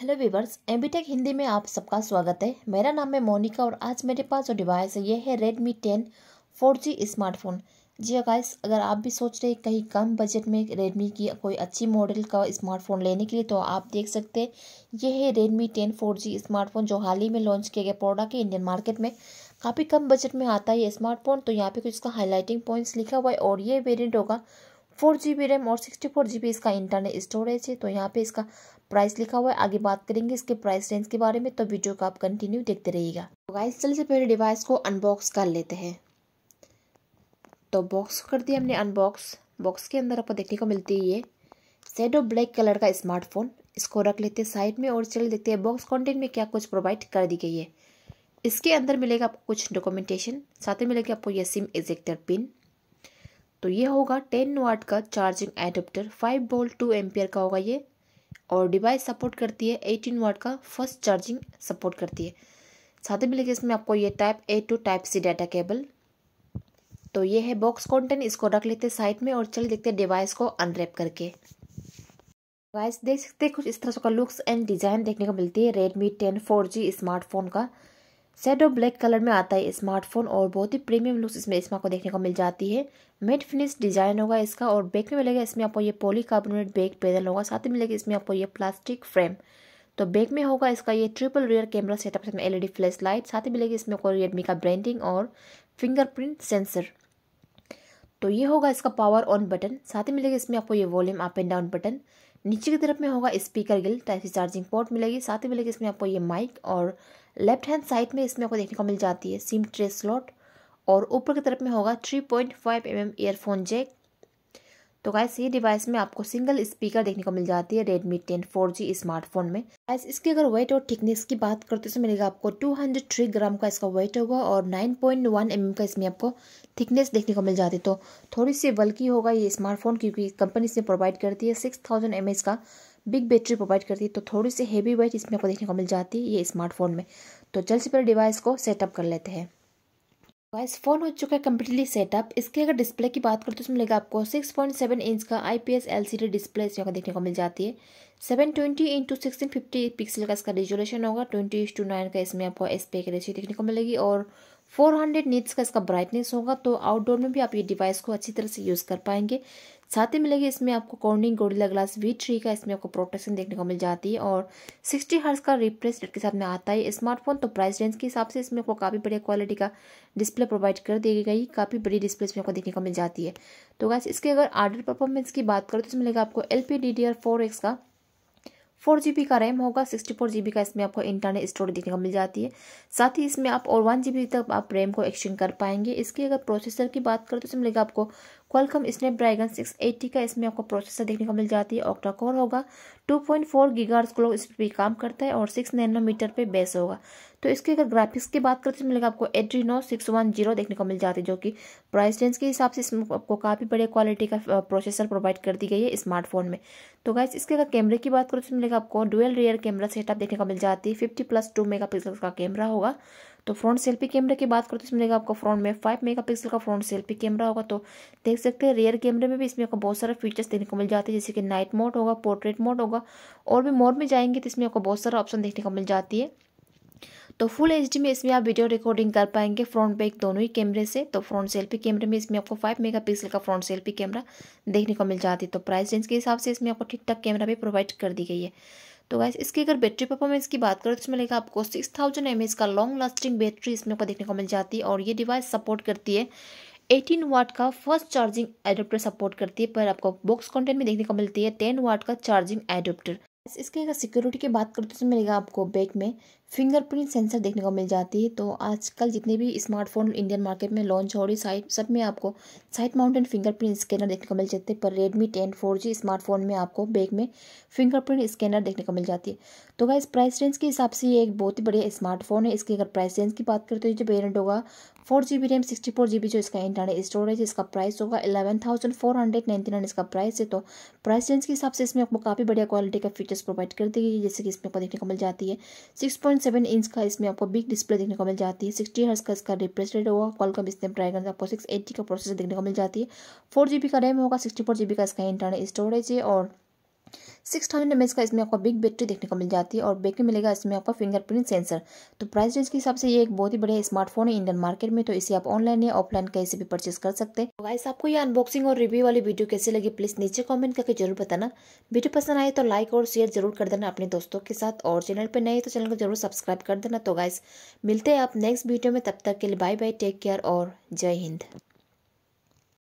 hello viewers एमबीटेक Hindi में आप सबका स्वागत है मेरा नाम है मोनिका और आज मेरे पास जो डिवाइस है ये है Redmi ten four G smartphone जी हाँ गाइस अगर आप भी सोच रहे हैं कहीं कम बजट में रेडमी की कोई अच्छी मॉडल का स्मार्टफोन लेने के लिए तो आप देख सकते हैं ये है Redmi ten four G smartphone जो हाल ही में लॉन्च किया गया प्रोडक्ट है इंडियन मार्केट में काफ़ी कम बजट में आता है ये स्मार्टफोन तो यहाँ पे कुछ इसका हाईलाइटिंग पॉइंट्स लिखा हुआ है और ये वेरियंट होगा फोर जी बी रैम और सिक्सटी फोर जी बी इसका इंटरनल स्टोरेज है तो यहाँ पे इसका प्राइस लिखा हुआ है आगे बात करेंगे इसके प्राइस रेंज के बारे में तो वीडियो को आप कंटिन्यू देखते रहिएगा तो गाइस चल से पहले डिवाइस को अनबॉक्स कर लेते हैं तो बॉक्स कर दिया हमने अनबॉक्स बॉक्स के अंदर आपको देखने को मिलती है ये ऑफ ब्लैक कलर का स्मार्टफोन इसको रख लेते हैं साइड में और चल देखते हैं बॉक्स कॉन्टेंट में क्या कुछ प्रोवाइड कर दी गई है इसके अंदर मिलेगा आपको कुछ डॉक्यूमेंटेशन साथ में मिलेगा आपको यह सिम एजेक्टर पिन तो ये होगा टेन वाट का charging adapter five volt two ampere का होगा ये और डिवाइस सपोर्ट करती है एटीन वाट का फर्स्ट चार्जिंग सपोर्ट करती है साथ ही मिलेगा इसमें आपको ये type A to type C data cable तो ये है बॉक्स कॉन्टेंट इसको रख लेते साइड में और चल देखते डिवाइस को अनरेप करके डिवाइस देख सकते हैं कुछ इस तरह का लुक्स एंड डिज़ाइन देखने को मिलती है Redmi ten four G smartphone का शेडो ब्लैक कलर में आता है स्मार्टफोन और बहुत ही प्रीमियम लुक्स इसमें इसमें आपको देखने को मिल जाती है मेट फिनिश डिजाइन होगा इसका और बैक में मिलेगा इसमें आपको ये कार्बोनेट बैक पैनल होगा साथ ही मिलेगा इसमें आपको ये प्लास्टिक फ्रेम तो बैक में होगा इसका ये ट्रिपल रियर कैमरा सेटअप साथ एल एलईडी फ्लैश लाइट साथ ही मिलेगी इसमें आपको रियडमी का ब्रांडिंग और फिंगरप्रिंट सेंसर तो ये होगा इसका पावर ऑन बटन साथ ही मिलेगा इसमें आपको ये volume up and down button नीचे की तरफ में होगा स्पीकर गिल टाइप से चार्जिंग पोर्ट मिलेगी साथ ही मिलेगी इसमें आपको ये माइक और लेफ्ट हैंड साइड में इसमें आपको देखने को मिल जाती है सिम ट्रे स्लॉट और ऊपर की तरफ में होगा three point five M M earphone jack तो गैस ये डिवाइस में आपको सिंगल स्पीकर देखने को मिल जाती है टेन फोर जी स्मार्टफोन में गैस इसकी अगर वेट और थिकनेस की बात करते तो मिलेगा आपको 203 ग्राम का इसका वेट होगा और 9.1 पॉइंट mm का इसमें आपको थिकनेस देखने को मिल जाती है तो थोड़ी सी बल्कि होगा ये स्मार्टफोन क्योंकि कंपनी इसमें प्रोवाइड करती है सिक्स थाउजेंड का बिग बैटरी प्रोवाइड करती है तो थोड़ी सी हैवी वेट इसमें आपको देखने को मिल जाती है ये स्मार्टफोन में तो जल्द से पहले डिवाइस को सेटअप कर लेते हैं वाइस फोन हो चुका है कम्प्लीटली सेटअप इसके अगर डिस्प्ले की बात करें तो इसमें लगेगा आपको 6.7 इंच का आईपीएस एलसीडी डिस्प्ले यहाँ का देखने को मिल जाती है 720 ट्वेंटी इंटू सिक्सटीन पिक्सल का इसका रेजोलेशन होगा ट्वेंटी टू नाइन का इसमें आपको एस पे रेशियो देखने को मिलेगी और फोर हंड्रेड का इसका ब्राइटनेस होगा तो आउटडोर में भी आप ये डिवाइस को अच्छी तरह से यूज़ कर पाएंगे साथ ही मिलेगी इसमें आपको Corning Gorilla glass V three का इसमें आपको प्रोटेक्शन देखने को मिल जाती है और 60 हर्स का रिप्रेस रेट के साथ में आता है स्मार्टफोन तो प्राइस रेंज के हिसाब से इसमें आपको काफ़ी बढ़िया क्वालिटी का डिस्प्ले प्रोवाइड कर दी गई काफ़ी बड़ी डिस्प्ले इसमें आपको देखने को मिल जाती है तो गैस इसके अगर आर्डर परफॉर्मेंस की बात करें तो इसमें मिलेगा आपको L P D D R four X का फोर जी का रैम होगा सिक्सटी फोर जी का इसमें आपको इंटरनल स्टोरेज देखने को मिल जाती है साथ ही इसमें आप और वन जी तक आप रैम को एक्सचेंज कर पाएंगे इसकी अगर प्रोसेसर की बात करें तो इसमें मिलेगा आपको क्वालकम सिक्स एट्टी का इसमें आपको प्रोसेसर देखने को मिल जाती है ऑक्टा कोर होगा 2.4 point four gigahertz clock speed पर काम करता है और 6 नैनोमीटर पे बेस होगा तो इसके अगर ग्राफिक्स की बात करते हैं तो मिलेगा आपको एड्रीनो सिक्स वन जीरो देखने को मिल जाती है जो कि प्राइस रेंज के हिसाब से इसमें आपको काफ़ी बड़े क्वालिटी का प्रोसेसर प्रोवाइड कर दी गई है स्मार्टफोन में तो गाइज इसके अगर कैमरे की बात करें तो मिलेगा आपको डुअल रियर कैमरा सेटअप देखने को मिल जाती है फिफ्टी प्लस टू मेगा का कैमरा होगा तो फ्रंट सेल्फी कैमरे की बात करते तो इसमें आपको फ्रंट में फाइव मेगापिक्सल का फ्रंट सेल्फी कैमरा होगा तो देख सकते हैं रियर कैमरे में भी इसमें आपको बहुत सारे फीचर्स देखने को मिल जाते हैं जैसे कि नाइट मोड होगा पोर्ट्रेट मोड होगा और भी मोड में जाएंगे तो इसमें आपको बहुत सारा ऑप्शन देखने को मिल जाती है तो फुल एच में इसमें आप वीडियो रिकॉर्डिंग कर पाएंगे फ्रंट बैक दोनों ही कैमरे से तो फ्रंट सेल्फी कैमरे में इसमें आपको 5 मेगापिक्सल का फ्रंट सेल्फी कैमरा देखने को मिल जाती है तो प्राइस रेंज के हिसाब से इसमें आपको ठीक ठाक कैमरा भी प्रोवाइड कर दी गई है तो गैस इसकी अगर बैटरी परफॉर्मेंस की बात करें तो इसमें लेगा आपको सिक्स थाउजेंड एम का लॉन्ग लास्टिंग बैटरी इसमें आपको देखने को मिल जाती है और ये डिवाइस सपोर्ट करती है 18 वाट का फर्स्ट चार्जिंग एडोप्टर सपोर्ट करती है पर आपको बॉक्स कंटेंट में देखने को मिलती है 10 वाट का चार्जिंग एडोप्टर इसके अगर सिक्योरिटी की बात करते तो मिलेगा आपको बैग में फिंगरप्रिंट सेंसर देखने को मिल जाती है तो आजकल जितने भी स्मार्टफोन इंडियन मार्केट में लॉन्च हो रही साइट सब में आपको साइट माउंटेन फिंगरप्रिंट स्कैनर देखने को मिल जाते हैं पर Redmi ten four G smartphone में आपको बैग में फिंगरप्रिंट स्कैनर देखने को मिल जाती है तो गाइस प्राइस रेंज के हिसाब से ये एक बहुत ही बढ़िया स्मार्टफोन है इसकी अगर प्राइस रेंज की बात करें तो जो वेरियंट होगा four G B RAM sixty four G B जो इसका इंटरनल स्टोरेज इसका प्राइस होगा eleven thousand four hundred ninety nine इसका प्राइस है तो प्राइस रेंज के हिसाब से इसमें आपको काफ़ी बढ़िया क्वालिटी का फीचर्स प्रोवाइड कर दी गई है जैसे कि इसमें आपको देखने को मिल जाती है सिक्स पॉइंट सेवन इंच का इसमें आपको बिग डिस्प्ले देखने को मिल जाती है सिक्सटी हर्स का इसका रिप्रेस रेट होगा कॉलकम इसमें ड्राइगन आपको सिक्स का प्रोसेसर देखने को मिल जाती है फोर जी बी का रैम होगा सिक्सटी फोर जी बी का इसका इंटरनल स्टोरेज है और सिक्स थाउजेंड एम का इसमें आपको बिग बैटरी देखने को मिल जाती है और बैक में मिलेगा इसमें आपको फिंगरप्रिंट सेंसर तो प्राइस रेंज के हिसाब से ये एक बहुत ही बढ़िया स्मार्टफोन है इंडियन मार्केट में तो इसे आप ऑनलाइन या ऑफलाइन कहीं से भी परचेस कर सकते हैं तो आपको ये अनबॉक्सिंग और रिव्यू वाली वीडियो कैसे लगी प्लीज़ नीचे कॉमेंट करके जरूर बताना वीडियो पसंद आए तो लाइक और शेयर जरूर कर देना अपने दोस्तों के साथ और चैनल पर नए तो चैनल को जरूर सब्सक्राइब कर देना तो गाइस मिलते हैं आप नेक्स्ट वीडियो में तब तक के लिए बाय बाय टेक केयर और जय हिंद